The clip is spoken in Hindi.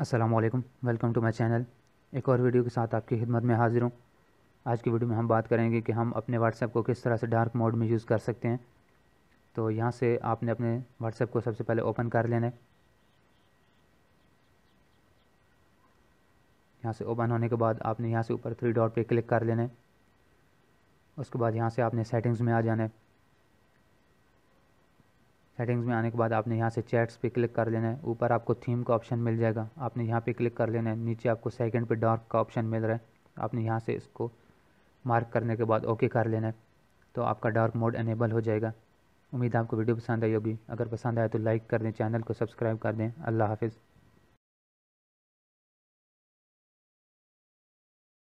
अस्सलाम वालेकुम वेलकम टू माय चैनल एक और वीडियो के साथ आपकी खिदमत में हाजिर हूँ आज की वीडियो में हम बात करेंगे कि हम अपने व्हाट्सएप को किस तरह से डार्क मोड में यूज़ कर सकते हैं तो यहाँ से आपने अपने व्हाट्सएप को सबसे पहले ओपन कर लेना है यहाँ से ओपन होने के बाद आपने यहाँ से ऊपर थ्री डॉट पर क्लिक कर लेना है उसके बाद यहाँ से आपने सेटिंग्स में आ जाना है सेटिंग्स में आने के बाद आपने यहाँ से चैट्स पे क्लिक कर लेना है ऊपर आपको थीम का ऑप्शन मिल जाएगा आपने यहाँ पे क्लिक कर लेना है नीचे आपको सेकंड पे डार्क का ऑप्शन मिल रहा है आपने यहाँ से इसको मार्क करने के बाद ओके कर लेना है तो आपका डार्क मोड इनेबल हो जाएगा उम्मीद आपको वीडियो पसंद आई होगी अगर पसंद आए तो लाइक कर दें चैनल को सब्सक्राइब कर दें अल्लाह हाफिज़